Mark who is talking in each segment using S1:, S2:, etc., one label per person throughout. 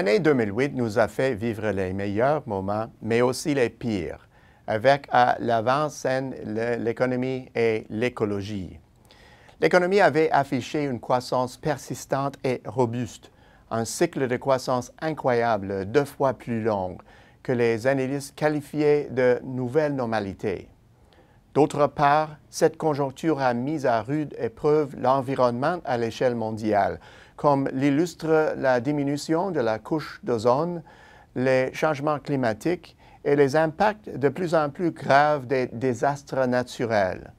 S1: L'année 2008 nous a fait vivre les meilleurs moments, mais aussi les pires, avec à l'avant-scène l'économie et l'écologie. L'économie avait affiché une croissance persistante et robuste, un cycle de croissance incroyable, deux fois plus long, que les analystes qualifiaient de nouvelle normalité. D'autre part, cette conjoncture a mis à rude épreuve l'environnement à l'échelle mondiale, comme l'illustre la diminution de la couche d'ozone, les changements climatiques et les impacts de plus en plus graves des désastres naturels.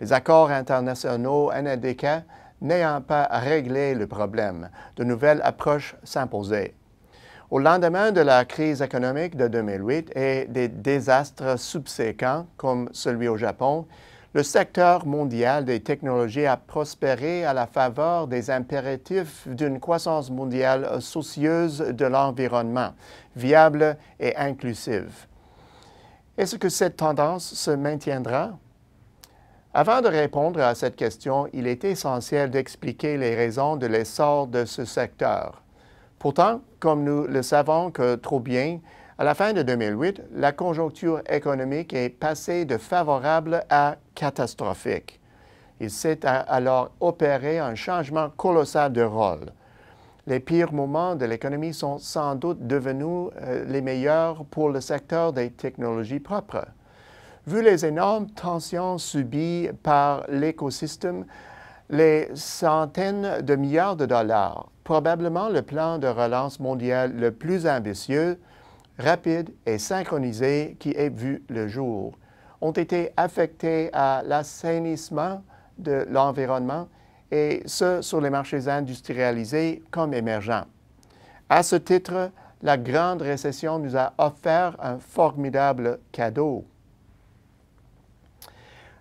S1: Les accords internationaux NADK n'ayant pas réglé le problème, de nouvelles approches s'imposaient. Au lendemain de la crise économique de 2008 et des désastres subséquents comme celui au Japon, le secteur mondial des technologies a prospéré à la faveur des impératifs d'une croissance mondiale soucieuse de l'environnement, viable et inclusive. Est-ce que cette tendance se maintiendra? Avant de répondre à cette question, il est essentiel d'expliquer les raisons de l'essor de ce secteur. Pourtant, comme nous le savons que trop bien, à la fin de 2008, la conjoncture économique est passée de favorable à catastrophique. Il s'est alors opéré un changement colossal de rôle. Les pires moments de l'économie sont sans doute devenus euh, les meilleurs pour le secteur des technologies propres. Vu les énormes tensions subies par l'écosystème, les centaines de milliards de dollars, probablement le plan de relance mondial le plus ambitieux, rapide et synchronisé qui est vu le jour, ont été affectés à l'assainissement de l'environnement et ce sur les marchés industrialisés comme émergents. À ce titre, la grande récession nous a offert un formidable cadeau.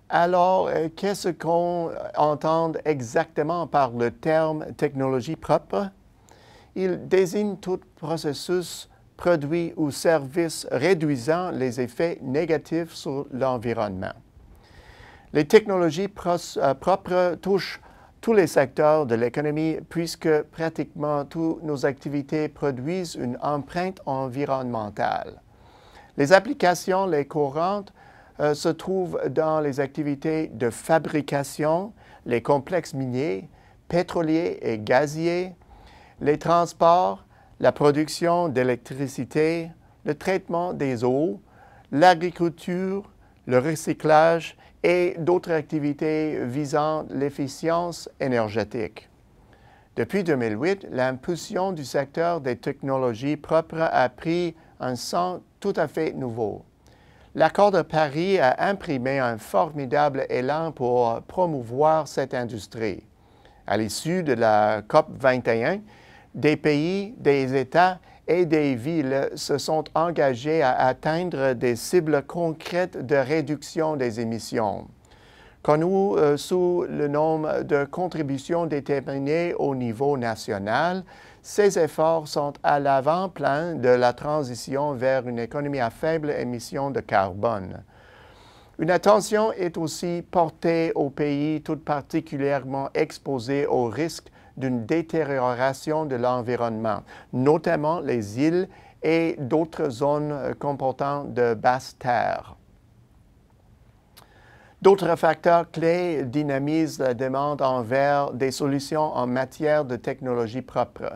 S1: Alors, euh, qu'est-ce qu'on entend exactement par le terme technologie propre? Il désigne tout processus produits ou services réduisant les effets négatifs sur l'environnement. Les technologies euh, propres touchent tous les secteurs de l'économie puisque pratiquement toutes nos activités produisent une empreinte environnementale. Les applications les courantes euh, se trouvent dans les activités de fabrication, les complexes miniers, pétroliers et gaziers, les transports, la production d'électricité, le traitement des eaux, l'agriculture, le recyclage et d'autres activités visant l'efficience énergétique. Depuis 2008, l'impulsion du secteur des technologies propres a pris un sens tout à fait nouveau. L'accord de Paris a imprimé un formidable élan pour promouvoir cette industrie. À l'issue de la COP 21, des pays, des États et des villes se sont engagés à atteindre des cibles concrètes de réduction des émissions. Connu euh, sous le nom de contributions déterminées au niveau national, ces efforts sont à l'avant-plan de la transition vers une économie à faible émission de carbone. Une attention est aussi portée aux pays tout particulièrement exposés aux risques d'une détérioration de l'environnement, notamment les îles et d'autres zones euh, comportant de basses terres. D'autres facteurs clés dynamisent la demande envers des solutions en matière de technologie propre.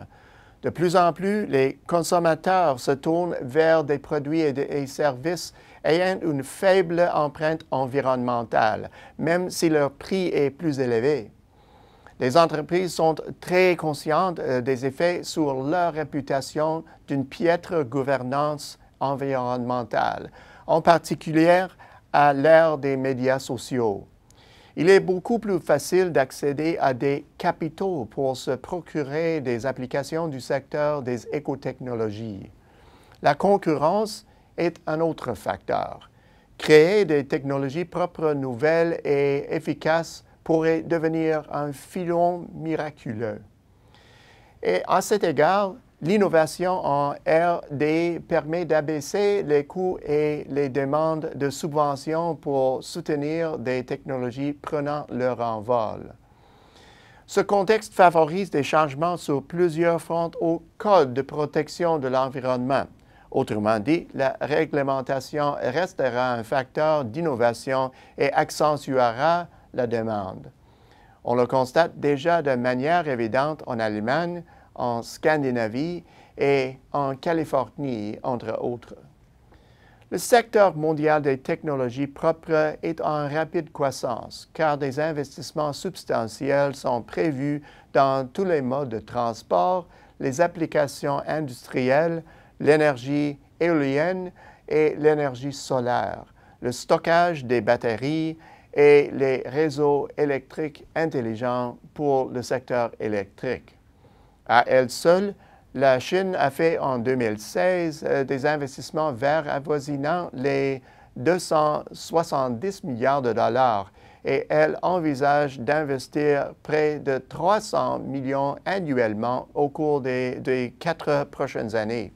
S1: De plus en plus, les consommateurs se tournent vers des produits et, des, services ayant une faible empreinte environnementale, même si leur prix est plus élevé. Les entreprises sont très conscientes euh, des effets sur leur réputation d'une piètre gouvernance environnementale, en particulier à l'ère des médias sociaux. Il est beaucoup plus facile d'accéder à des capitaux pour se procurer des applications du secteur des écotechnologies. La concurrence est un autre facteur. Créer des technologies propres, nouvelles et efficaces pourrait devenir un filon miraculeux. Et à cet égard, l'innovation en RD permet d'abaisser les coûts et les demandes de subventions pour soutenir des technologies prenant leur envol. Ce contexte favorise des changements sur plusieurs fronts au Code de protection de l'environnement. Autrement dit, la réglementation restera un facteur d'innovation et accentuera la demande. On le constate déjà de manière évidente en Allemagne, en Scandinavie et en Californie, entre autres. Le secteur mondial des technologies propres est en rapide croissance car des investissements substantiels sont prévus dans tous les modes de transport, les applications industrielles, l'énergie éolienne et l'énergie solaire, le stockage des batteries et les réseaux électriques intelligents pour le secteur électrique. À elle seule, la Chine a fait en 2016 euh, des investissements verts avoisinant les 270 milliards de dollars et elle envisage d'investir près de 300 millions annuellement au cours des quatre prochaines années.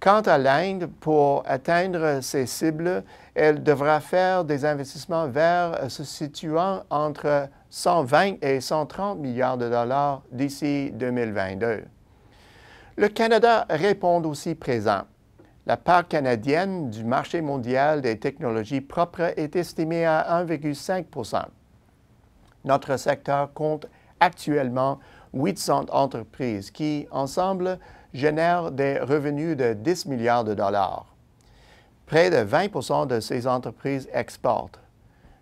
S1: Quant à l'Inde, pour atteindre ses cibles, elle devra faire des investissements verts euh, se situant entre 120 et 130 milliards de dollars d'ici 2022. Le Canada répond aussi présent. La part canadienne du marché mondial des technologies propres est estimée à 1,5 Notre secteur compte actuellement 800 entreprises qui, ensemble, génère des revenus de 10 milliards de dollars. Près de 20 de ces entreprises exportent.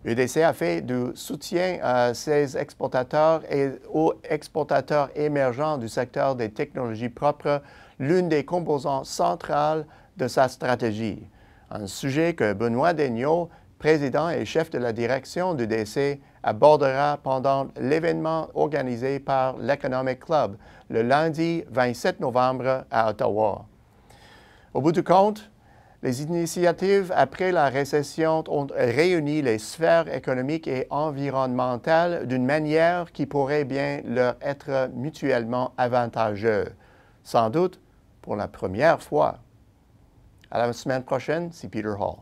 S1: UDC e a fait du soutien à ses exportateurs et aux exportateurs émergents du secteur des technologies propres, l'une des composantes centrales de sa stratégie. Un sujet que Benoît Daigneault, président et chef de la direction du DC abordera pendant l'événement organisé par l'Economic Club le lundi 27 novembre à Ottawa. Au bout du compte, les initiatives après la récession ont réuni les sphères économiques et environnementales d'une manière qui pourrait bien leur être mutuellement avantageuse, sans doute pour la première fois. À la semaine prochaine, c'est Peter Hall.